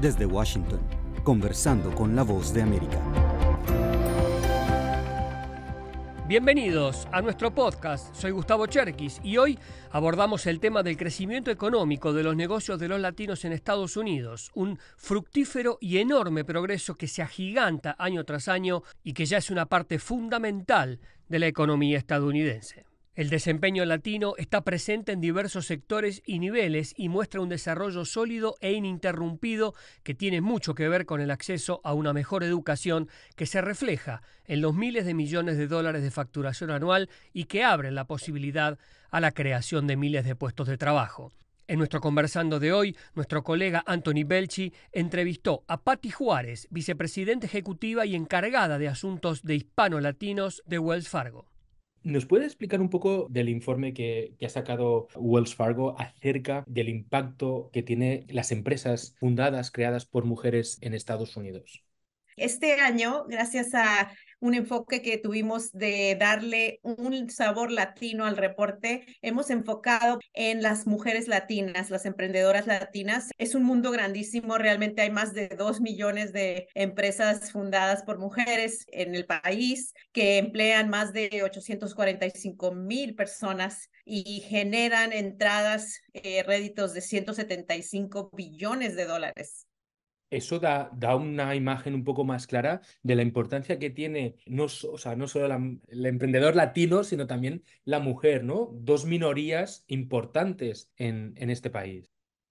Desde Washington, conversando con la voz de América. Bienvenidos a nuestro podcast. Soy Gustavo Cherkis y hoy abordamos el tema del crecimiento económico de los negocios de los latinos en Estados Unidos, un fructífero y enorme progreso que se agiganta año tras año y que ya es una parte fundamental de la economía estadounidense. El desempeño latino está presente en diversos sectores y niveles y muestra un desarrollo sólido e ininterrumpido que tiene mucho que ver con el acceso a una mejor educación que se refleja en los miles de millones de dólares de facturación anual y que abre la posibilidad a la creación de miles de puestos de trabajo. En nuestro conversando de hoy, nuestro colega Anthony Belchi entrevistó a Patti Juárez, vicepresidenta ejecutiva y encargada de asuntos de hispano-latinos de Wells Fargo. ¿Nos puede explicar un poco del informe que, que, ha sacado Wells Fargo acerca del impacto que tienen las empresas fundadas, creadas por mujeres en Estados Unidos? Este año, gracias a un enfoque que tuvimos de darle un sabor latino al reporte. Hemos enfocado en las mujeres latinas, las emprendedoras latinas. Es un mundo grandísimo, realmente hay más de dos millones de empresas fundadas por mujeres en el país que emplean más de 845 mil personas y generan entradas, eh, réditos de 175 billones de dólares eso da, una imagen un poco más clara de la importancia que tiene no, o sea, no solo el emprendedor latino, sino también la mujer, ¿no? Dos minorías importantes en este país.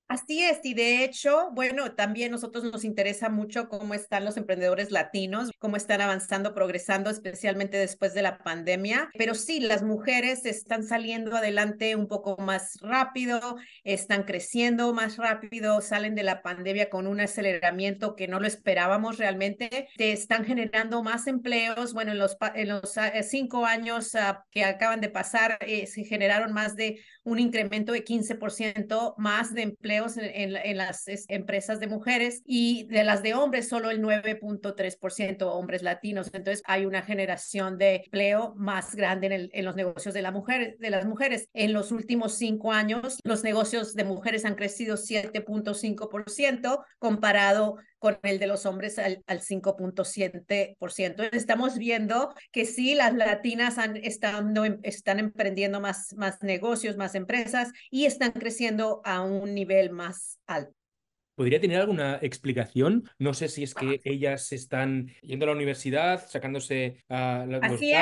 Así es, y de hecho, bueno, también nosotros nos interesa mucho cómo están los emprendedores latinos, cómo están avanzando, progresando, especialmente después de la pandemia. Pero sí, las mujeres están saliendo adelante un poco más rápido, están creciendo más rápido, salen de la pandemia con un aceleramiento que no lo esperábamos realmente, están generando más empleos. Bueno, en los, en los eh, cinco años ah, que acaban de pasar, eh, se generaron más de un incremento de 15% más de empleos en, las empresas de mujeres y de las de hombres solo el 9.3% hombres latinos. Entonces hay una generación de empleo más grande en, los negocios de, la mujer, de las mujeres. En los últimos cinco años, los negocios de mujeres han crecido 7.5% comparado con el de los hombres al, al 5.7%. Estamos viendo que sí, las latinas han, em, están emprendiendo más, más negocios, más empresas y están creciendo a un nivel más alto. ¿Podría tener alguna explicación? No sé si es que ellas están yendo a la universidad, sacándose a ah, la Así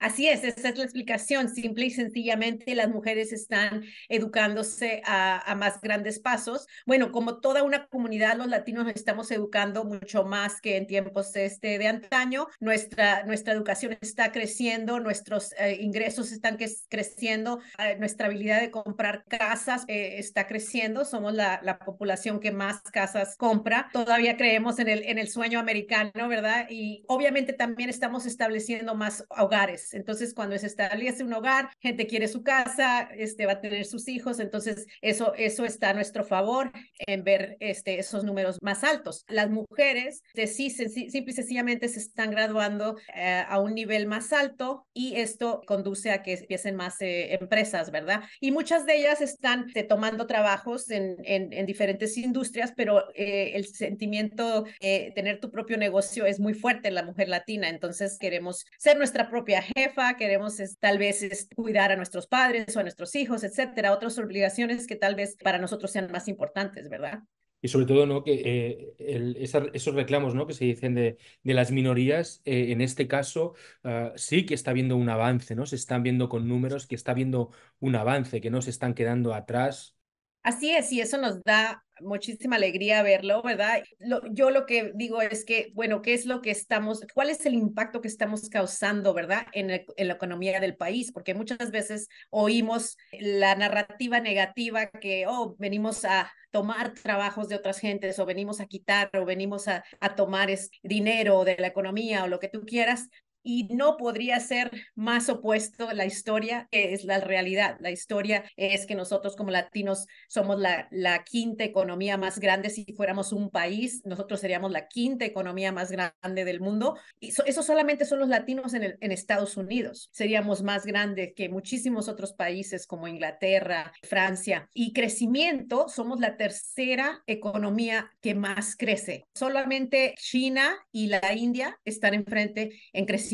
Así es, esa es la explicación. Simple y sencillamente las mujeres están educándose a, más grandes pasos. Bueno, como toda una comunidad, los latinos estamos educando mucho más que en tiempos este, de antaño. Nuestra, nuestra educación está creciendo, nuestros eh, ingresos están creciendo, eh, nuestra habilidad de comprar casas eh, está creciendo. Somos la, población que más casas compra. Todavía creemos en el sueño americano, ¿verdad? Y obviamente también estamos estableciendo más hogares entonces, cuando se establece un hogar, gente quiere su casa, este, va a tener sus hijos, entonces eso, eso está a nuestro favor en ver este, esos números más altos. Las mujeres, sí, simple y sencillamente se están graduando eh, a un nivel más alto y esto conduce a que empiecen más eh, empresas, ¿verdad? Y muchas de ellas están este, tomando trabajos en, en, diferentes industrias, pero eh, el sentimiento de tener tu propio negocio es muy fuerte en la mujer latina, entonces queremos ser nuestra propia gente jefa, queremos tal vez cuidar a nuestros padres o a nuestros hijos, etcétera, otras obligaciones que tal vez para nosotros sean más importantes, ¿verdad? Y sobre todo, ¿no? Que eh, esos reclamos, ¿no? Que se dicen de, las minorías, eh, en este caso, ah, sí que está viendo un avance, ¿no? Se están viendo con números que está viendo un avance, que no se están quedando atrás. Así es, y eso nos da muchísima alegría verlo, ¿verdad? yo lo que digo es que, bueno, ¿qué es lo que estamos, cuál es el impacto que estamos causando, ¿verdad? En, la economía del país, porque muchas veces oímos la narrativa negativa que, oh, venimos a tomar trabajos de otras gentes o venimos a quitar o venimos a, tomar dinero de la economía o lo que tú quieras, y no podría ser más opuesto la historia que es la realidad. La historia es que nosotros como latinos somos la, la quinta economía más grande. Si fuéramos un país, nosotros seríamos la quinta economía más grande del mundo. Y eso solamente son los latinos en, el, en Estados Unidos. Seríamos más grandes que muchísimos otros países como Inglaterra, Francia. Y crecimiento, somos la tercera economía que más crece. Solamente China y la India están enfrente en crecimiento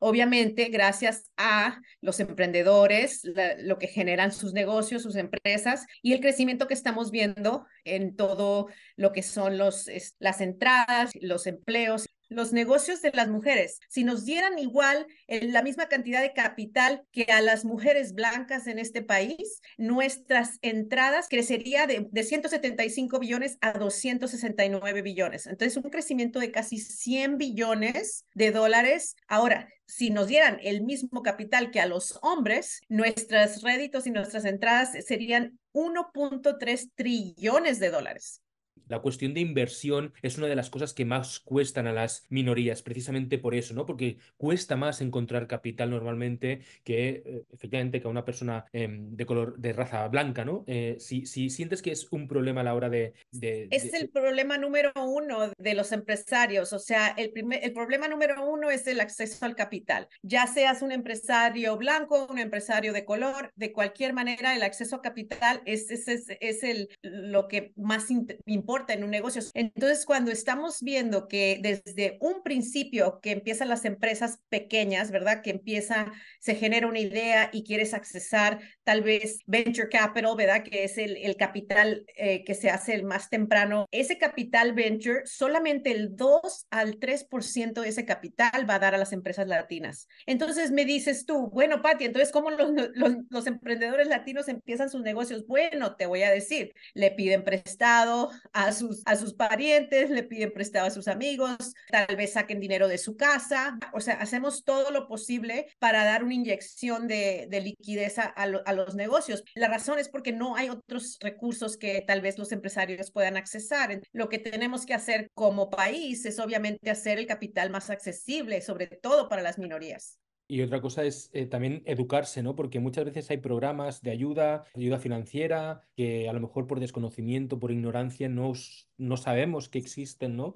Obviamente, gracias a los emprendedores, lo que generan sus negocios, sus empresas y el crecimiento que estamos viendo en todo lo que son los, las entradas, los empleos, los negocios de las mujeres. Si nos dieran igual la misma cantidad de capital que a las mujeres blancas en este país, nuestras entradas crecería de, de 175 billones a 269 billones. Entonces, un crecimiento de casi 100 billones de dólares. Ahora, si nos dieran el mismo capital que a los hombres, nuestros réditos y nuestras entradas serían 1.3 trillones de dólares. La cuestión de inversión es una de las cosas que más cuestan a las minorías, precisamente por eso, ¿no? Porque cuesta más encontrar capital normalmente que, eh, efectivamente, que a una persona em, de color, de raza blanca, ¿no? Eh, si, si, sientes que es un problema a la hora de... es el problema número uno de los empresarios, o sea, el, primer, el problema número uno es el acceso al capital. Ya seas un empresario blanco, un empresario de color, de cualquier manera, el acceso a capital es, es, es, es el, lo que más importa en un negocio. Entonces, cuando estamos viendo que desde un principio que empiezan las empresas pequeñas, ¿verdad? Que empieza, se genera una idea y quieres accesar tal vez venture capital, ¿verdad? Que es el, capital eh, que se hace el más temprano. Ese capital venture, solamente el 2 al 3% de ese capital va a dar a las empresas latinas. Entonces me dices tú, bueno, Pati, entonces, ¿cómo los emprendedores latinos empiezan sus negocios? Bueno, te voy a decir, le piden prestado a a sus, a sus parientes, le piden prestado a sus amigos, tal vez saquen dinero de su casa. O sea, hacemos todo lo posible para dar una inyección de, de liquidez a, a, los negocios. La razón es porque no hay otros recursos que tal vez los empresarios puedan accesar. Lo que tenemos que hacer como país es obviamente hacer el capital más accesible, sobre todo para las minorías. Y otra cosa es eh, también educarse, ¿no? Porque muchas veces hay programas de ayuda, ayuda financiera, que a lo mejor por desconocimiento, por ignorancia, no, no sabemos que existen, ¿no?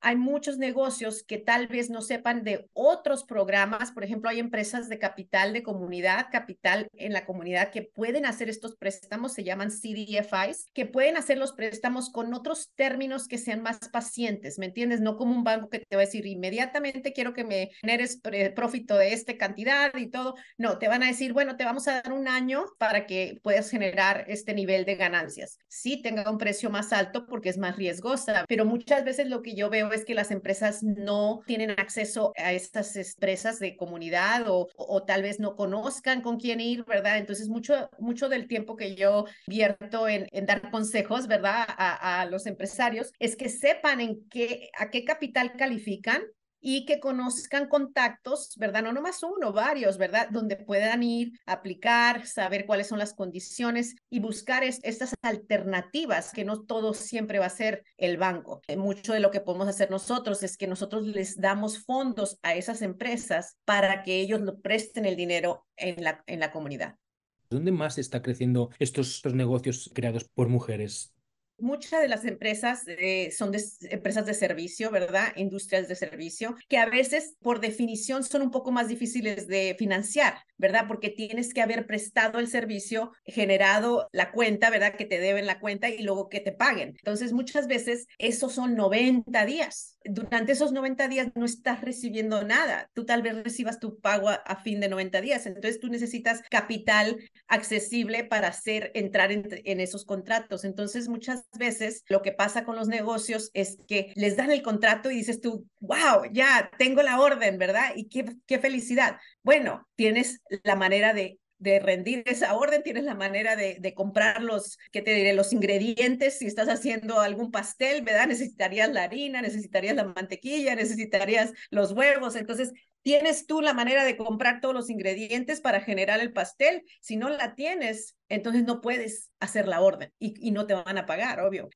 hay muchos negocios que tal vez no sepan de otros programas. Por ejemplo, hay empresas de capital de comunidad, capital en la comunidad, que pueden hacer estos préstamos, se llaman CDFIs, que pueden hacer los préstamos con otros términos que sean más pacientes, ¿me entiendes? No como un banco que te va a decir inmediatamente quiero que me generes el eh, profito de esta cantidad y todo. No, te van a decir, bueno, te vamos a dar un año para que puedas generar este nivel de ganancias. Sí, tenga un precio más alto porque es más riesgosa, pero muchas veces lo que yo veo que las empresas no tienen acceso a estas empresas de comunidad o, tal vez no conozcan con quién ir, ¿verdad? Entonces, mucho, mucho del tiempo que yo vierto en, dar consejos, ¿verdad? A, a, los empresarios es que sepan en qué, a qué capital califican y que conozcan contactos, ¿verdad? No nomás uno, varios, ¿verdad? Donde puedan ir, aplicar, saber cuáles son las condiciones y buscar estas alternativas, que no todo siempre va a ser el banco. Eh, mucho de lo que podemos hacer nosotros es que nosotros les damos fondos a esas empresas para que ellos presten el dinero en la, en la comunidad. ¿Dónde más está creciendo estos, estos negocios creados por mujeres? muchas de las empresas eh, son empresas de servicio, ¿verdad? Industrias de servicio, que a veces por definición son un poco más difíciles de financiar, ¿verdad? Porque tienes que haber prestado el servicio, generado la cuenta, ¿verdad? Que te deben la cuenta y luego que te paguen. Entonces, muchas veces esos son 90 días durante esos 90 días no estás recibiendo nada. Tú tal vez recibas tu pago a, fin de 90 días. Entonces tú necesitas capital accesible para hacer entrar en, esos contratos. Entonces muchas veces lo que pasa con los negocios es que les dan el contrato y dices tú, wow, ya tengo la orden, ¿verdad? Y qué felicidad. Bueno, tienes la manera de de rendir esa orden, tienes la manera de, comprar los, te diré? Los ingredientes, si estás haciendo algún pastel, ¿verdad? Necesitarías la harina, necesitarías la mantequilla, necesitarías los huevos, entonces tienes tú la manera de comprar todos los ingredientes para generar el pastel. Si no la tienes, entonces no puedes hacer la orden y, no te van a pagar, obvio.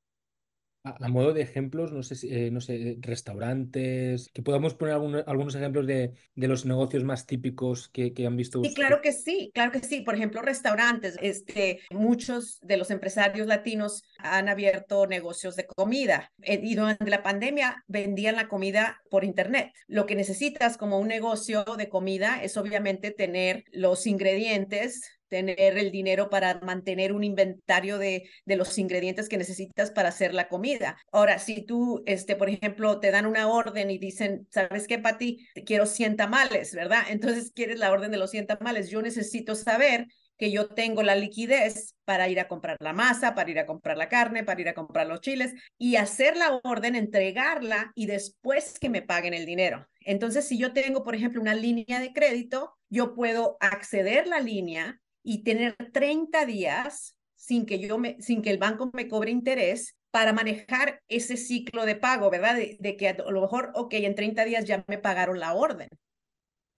A, modo de ejemplos, no sé, eh, no sé, restaurantes, que podamos poner algunos ejemplos de, los negocios más típicos que, han visto. Sí, claro que sí, claro que sí. Por ejemplo, restaurantes. Este, muchos de los empresarios latinos han abierto negocios de comida eh, y durante la pandemia vendían la comida por internet. Lo que necesitas como un negocio de comida es obviamente tener los ingredientes tener el dinero para mantener un inventario de, de, los ingredientes que necesitas para hacer la comida. Ahora, si tú, este, por ejemplo, te dan una orden y dicen, ¿sabes qué, Pati? Quiero 100 tamales, ¿verdad? Entonces quieres la orden de los 100 tamales. Yo necesito saber que yo tengo la liquidez para ir a comprar la masa, para ir a comprar la carne, para ir a comprar los chiles y hacer la orden, entregarla y después que me paguen el dinero. Entonces, si yo tengo, por ejemplo, una línea de crédito, yo puedo acceder la línea y tener 30 días sin que, yo me, sin que el banco me cobre interés para manejar ese ciclo de pago, ¿verdad? De, de que a lo mejor, ok, en 30 días ya me pagaron la orden,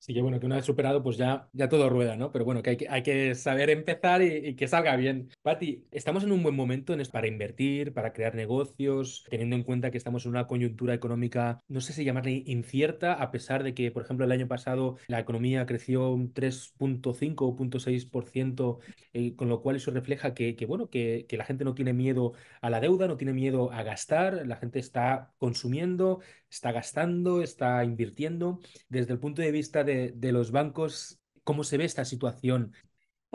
Así que bueno, que una vez superado, pues ya, ya todo rueda, ¿no? Pero bueno, que hay que, hay que saber empezar y, que salga bien. Patti, estamos en un buen momento en para invertir, para crear negocios, teniendo en cuenta que estamos en una coyuntura económica, no sé si llamarle incierta, a pesar de que, por ejemplo, el año pasado la economía creció un 3.5 o 0.6%, eh, con lo cual eso refleja que, que bueno, que, que la gente no tiene miedo a la deuda, no tiene miedo a gastar, la gente está consumiendo, está gastando, está invirtiendo. Desde el punto de vista de, los bancos, ¿cómo se ve esta situación?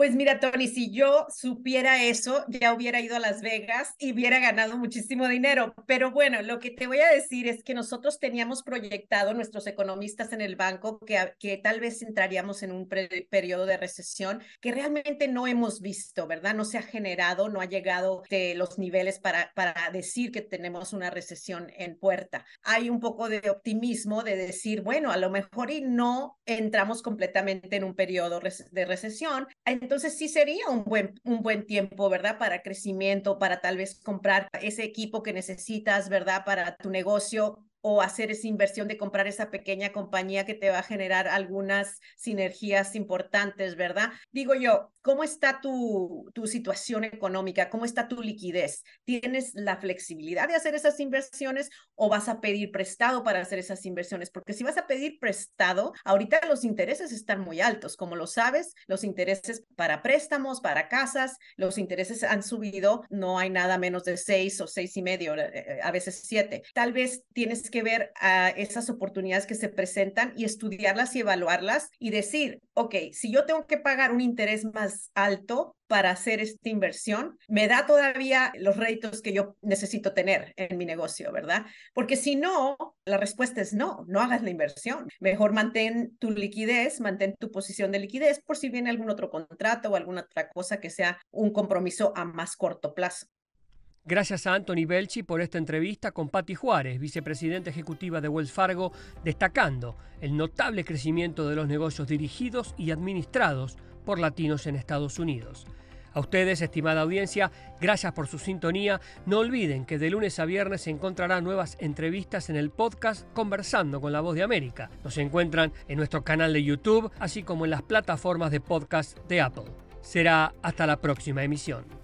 Pues mira, Tony, si yo supiera eso, ya hubiera ido a Las Vegas y hubiera ganado muchísimo dinero. Pero bueno, lo que te voy a decir es que nosotros teníamos proyectado, nuestros economistas en el banco, que, tal vez entraríamos en un periodo de recesión que realmente no hemos visto, ¿verdad? No se ha generado, no ha llegado de los niveles para, para decir que tenemos una recesión en puerta. Hay un poco de optimismo de decir, bueno, a lo mejor y no entramos completamente en un periodo de recesión entonces sí sería un buen, un buen tiempo, ¿verdad? Para crecimiento, para tal vez comprar ese equipo que necesitas, ¿verdad? Para tu negocio o hacer esa inversión de comprar esa pequeña compañía que te va a generar algunas sinergias importantes, ¿verdad? Digo yo, ¿Cómo está tu, tu, situación económica? ¿Cómo está tu liquidez? ¿Tienes la flexibilidad de hacer esas inversiones o vas a pedir prestado para hacer esas inversiones? Porque si vas a pedir prestado, ahorita los intereses están muy altos. Como lo sabes, los intereses para préstamos, para casas, los intereses han subido. No hay nada menos de seis o seis y medio, eh, eh, a veces siete. Tal vez tienes que ver a esas oportunidades que se presentan y estudiarlas y evaluarlas y decir, ok, si yo tengo que pagar un interés más alto para hacer esta inversión, me da todavía los réditos que yo necesito tener en mi negocio, ¿verdad? Porque si no, la respuesta es no, no hagas la inversión. Mejor mantén tu liquidez, mantén tu posición de liquidez por si viene algún otro contrato o alguna otra cosa que sea un compromiso a más corto plazo. Gracias a Anthony Belchi por esta entrevista con Patti Juárez, vicepresidenta ejecutiva de Wells Fargo, destacando el notable crecimiento de los negocios dirigidos y administrados por latinos en Estados Unidos. A ustedes, estimada audiencia, gracias por su sintonía. No olviden que de lunes a viernes se encontrarán nuevas entrevistas en el podcast Conversando con la Voz de América. Nos encuentran en nuestro canal de YouTube, así como en las plataformas de podcast de Apple. Será hasta la próxima emisión.